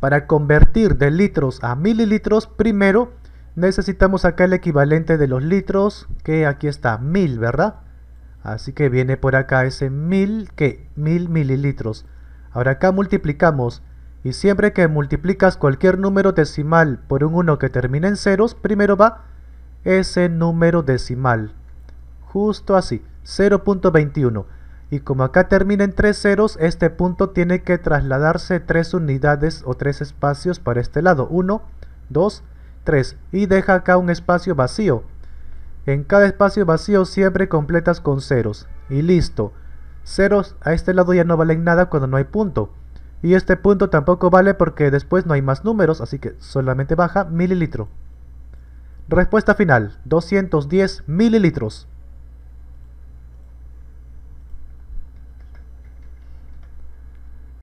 Para convertir de litros a mililitros, primero necesitamos acá el equivalente de los litros, que aquí está mil, ¿verdad? Así que viene por acá ese mil, que Mil mililitros. Ahora acá multiplicamos, y siempre que multiplicas cualquier número decimal por un 1 que termine en ceros, primero va ese número decimal. Justo así, 0.21. Y como acá termina en tres ceros, este punto tiene que trasladarse tres unidades o tres espacios para este lado. 1, 2, 3. Y deja acá un espacio vacío. En cada espacio vacío siempre completas con ceros. Y listo. Ceros a este lado ya no valen nada cuando no hay punto. Y este punto tampoco vale porque después no hay más números, así que solamente baja mililitro. Respuesta final, 210 mililitros.